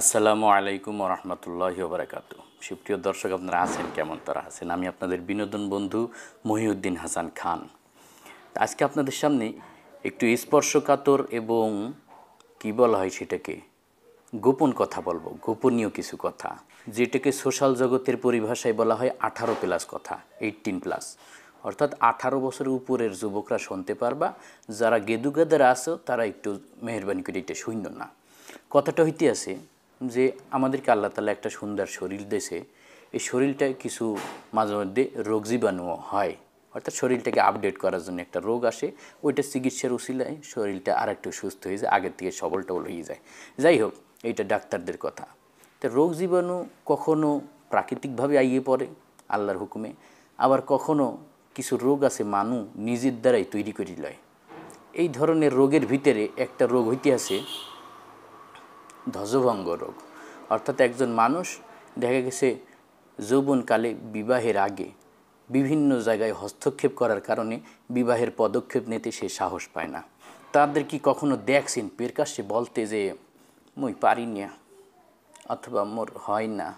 আসসালামু আলাইকুম রহমতুল্লাহ বরাকাত সুপ্রিয় দর্শক আপনারা আছেন কেমন তারা আছেন আমি আপনাদের বিনোদন বন্ধু মহিউদ্দিন হাসান খান আজকে আপনাদের সামনে একটু স্পর্শকাতর এবং কি বলা হয় সেটাকে গোপন কথা বলবো গোপনীয় কিছু কথা যেটাকে সোশ্যাল জগতের পরিভাষায় বলা হয় আঠারো প্লাস কথা এইটিন প্লাস অর্থাৎ আঠারো বছরের উপরের যুবকরা শুনতে পারবা যারা গেদুগাদারা আছো তারা একটু মেহরবানি করে এটা শূন্য না কথাটা হইতে আছে যে আমাদেরকে আল্লাহ তালা একটা সুন্দর শরীর দেশে এই শরীরটায় কিছু মাঝে মধ্যে রোগ জীবাণু হয় অর্থাৎ শরীরটাকে আপডেট করার জন্য একটা রোগ আসে ওইটা চিকিৎসার উশিলায় শরীরটা আর একটু সুস্থ হয়ে যায় আগের থেকে সবল টবল হয়ে যায় যাই হোক এইটা ডাক্তারদের কথা তো রোগ জীবাণু কখনও প্রাকৃতিকভাবে আইয়ে পড়ে আল্লাহর হুকুমে আবার কখনও কিছু রোগ আছে মানু নিজের দ্বারাই তৈরি করি লয় এই ধরনের রোগের ভিতরে একটা রোগ হইতে আছে ধ্বজভঙ্গ রোগ অর্থাৎ একজন মানুষ দেখা গেছে যৌবনকালে বিবাহের আগে বিভিন্ন জায়গায় হস্তক্ষেপ করার কারণে বিবাহের পদক্ষেপ নিতে সে সাহস পায় না তাদের কি কখনো দেখছেন পেরকাশে বলতে যে মুই পারি না অথবা মোর হয় না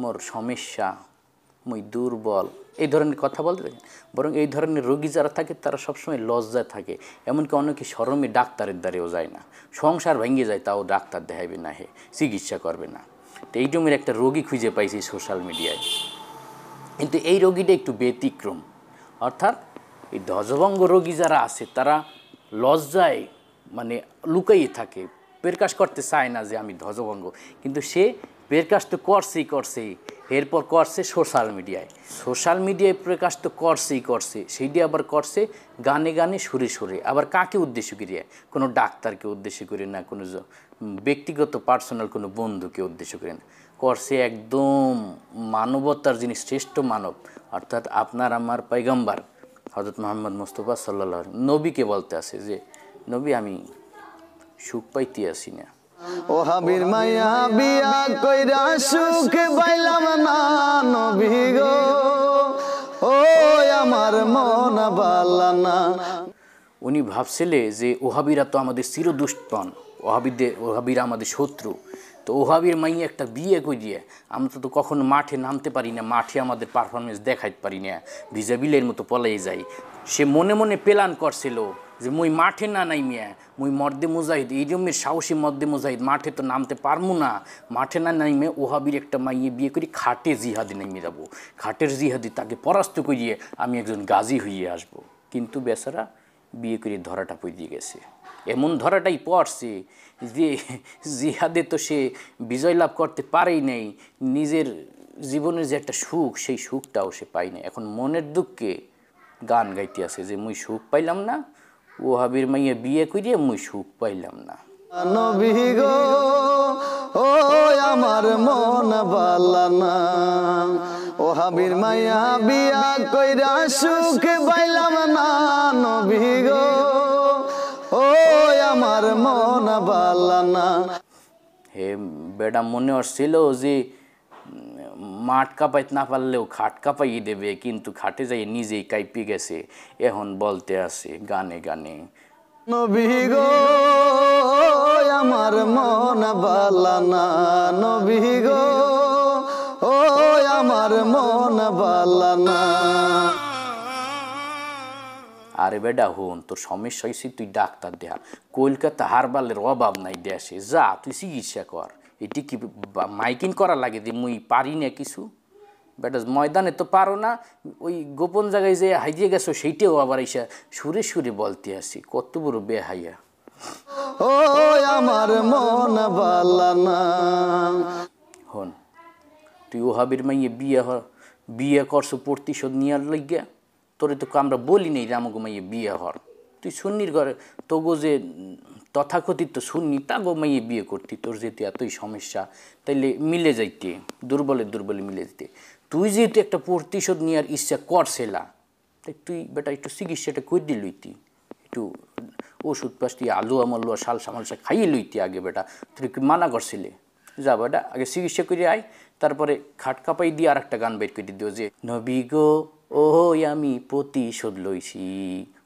মোর সমস্যা মুই দুর্বল এই ধরনের কথা বলতে থাকেন বরং এই ধরনের রোগী যারা থাকে তারা সবসময় লজ্জায় থাকে এমনকি অনেকে সরমে ডাক্তারের দ্বারেও যায় না সংসার ভেঙে যায় তাও ডাক্তার দেখাবে না হে চিকিৎসা করবে না তো এই জমির একটা রোগী খুঁজে পাইছি সোশ্যাল মিডিয়ায় কিন্তু এই রোগীটা একটু ব্যতিক্রম অর্থাৎ এই ধ্বজভঙ্গ রোগী যারা আছে তারা লজ্জায় মানে লুকাইয়ে থাকে প্রকাশ করতে চায় না যে আমি ধ্বজভঙ্গ কিন্তু সে প্রকাশ তো করছেই করছেই এরপর করছে সোশ্যাল মিডিয়ায় সোশ্যাল মিডিয়ায় প্রকাশ তো করছেই করছে সেইটি আবার করছে গানে গানে সুরে সুরে আবার কাকে উদ্দেশ্য করিয়ে কোনো ডাক্তারকে উদ্দেশ্য করে না কোনো ব্যক্তিগত পার্সোনাল কোনো বন্ধুকে উদ্দেশ্য করে না করছে একদম মানবতার যিনি শ্রেষ্ঠ মানব অর্থাৎ আপনার আমার পাইগম্বার হজরত মোহাম্মদ মুস্তফা সাল্লাহ নবীকে বলতে আছে যে নবী আমি সুখ পাইতে আসি না ও হাবির মায়া বিয়া কইরা সুখ বাইলাম না নবী গো ও আমার মন বালানা উনি ভাবছিলে যে ওহাবিরা তো আমাদের চিরদুষ্টন ওহাবিদের ওহাবিরা আমাদের শত্রু তো ওহাবির মাই একটা বিয়ে দিয়ে আমরা তো কখনো মাঠে নামতে পারি না মাঠে আমাদের পারফরমেন্স দেখাইতে পারি না ভিজাবিলের বিলের মতো পলাই যাই সে মনে মনে প্ল্যান করছিল যে মুই মাঠে না নাই মিয়া মুই মর্দে মুজাহিদ এই জন্য সাহসী মর্দে মুজাহিদ মাঠে তো নামতে পারবো না মাঠে না মেয়ে ওহাবির একটা মাইয়ে বিয়ে করি খাটে জিহাদি নামিয়ে যাবো খাটের জিহাদি তাকে পরাস্ত করিয়ে আমি একজন গাজী হইয়ে আসব কিন্তু বেচারা বিয়ে করে ধরাটা পড়িয়ে গেছে এমন ধরাটাই পড়ছে যে জিহাদে তো সে বিজয় লাভ করতে পারেই নাই নিজের জীবনের যে একটা সুখ সেই সুখটাও সে পায় নাই এখন মনের দুঃখে গান গাইতে আছে যে মুই সুখ পাইলাম না ও হাবির মাইয়া বিয়ে করিয়ে মুই সুখ পাইলাম না ও আমার মন বালানা ও হাবির মাইয়া বিয়া কইরা সুখ পাইলাম না নবী গো আমার মন বালানা হে বেটা মনে হচ্ছিল যে মাঠ কাঁপাইতে না পারলেও খাট কাঁপাইয়ে দেবে কিন্তু খাটে যাই নিজেই কাঁপি গেছে এখন বলতে আসে গানে গানে নবী গো আমার মন বালানা নবী গো আরে বেডা হন তোর সমস্যা হয়েছে তুই ডাক্তার দেয়া কলকাতা হারবালের অভাব নাই দেশে যা তুই চিকিৎসা কর এটি কি মাইকিং করা লাগে যে মুই পারি না কিছু বেটা ময়দানে তো পারো না ওই গোপন জায়গায় যে হাইজিয়ে গেছো সেইটাও আবার এসে সুরে সুরে বলতে আসি কত বড় বেহাইয়া ও আমার মন বালানা হন তুই ওহাবির মাইয়ে বিয়ে হ বিয়ে করছো প্রতিশোধ নেওয়ার লাগিয়া তোরে তো আমরা বলি নেই রামগো মাইয়ে বিয়ে হর তুই সুন্নির ঘরে তবু যে তথাকথিত তা তাগো মাইয়ে বিয়ে করতি তোর যেহেতু এতই সমস্যা তাইলে মিলে যাইতে দুর্বলে দুর্বলে মিলে যেতে তুই যেহেতু একটা প্রতিশোধ নেওয়ার ইচ্ছা করছিলা তাই তুই বেটা একটু চিকিৎসাটা করে দিল তুই একটু ওষুধ পাস তুই আলু আমলুয়া শাল সামালসা খাইয়ে লইতি আগে বেটা তুই মানা করছিলে যা বেটা আগে চিকিৎসা করে আয় তারপরে খাট কাপাই দিয়ে আর একটা গান বের করে দিও যে নবী গো ওই আমি প্রতিশোধ লইছি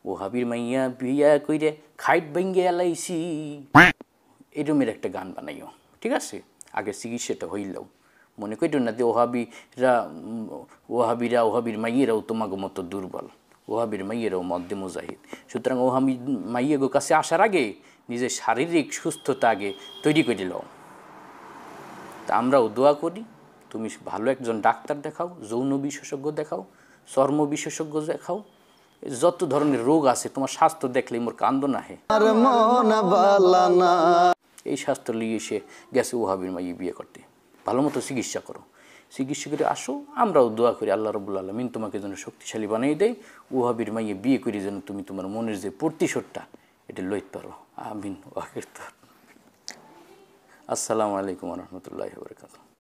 ও হাবির মাইয়া বিয়া কইরে খাইট ভেঙ্গে এলাইছি এরমের একটা গান বানাইও ঠিক আছে আগে চিকিৎসাটা হইল মনে করি না যে ওহাবিরা ওহাবিরা ওহাবির মাইয়েরাও তোমাকে মতো দুর্বল ওহাবির মাইয়েরাও মধ্যে মুজাহিদ সুতরাং ওহাবি মাইয়েগো কাছে আসার আগে নিজের শারীরিক সুস্থতা আগে তৈরি করে লও তা আমরাও দোয়া করি তুমি ভালো একজন ডাক্তার দেখাও যৌন বিশেষজ্ঞ দেখাও চর্ম বিশেষজ্ঞ দেখাও যত ধরনের রোগ আছে তোমার স্বাস্থ্য দেখলে মোর কান্দ না হে এই স্বাস্থ্য লিয়ে এসে গেছে ওহাবির মাইয়ে বিয়ে করতে ভালো মতো চিকিৎসা করো চিকিৎসা করে আসো আমরাও দোয়া করি আল্লাহ রবুল আলমিন তোমাকে যেন শক্তিশালী বানিয়ে দেয় ওহাবির মাইয়ে বিয়ে করে যেন তুমি তোমার মনের যে প্রতিশোধটা এটা লইত পারো আমিন ওয়াকির আসসালামু আলাইকুম রহমতুল্লাহ বরকাত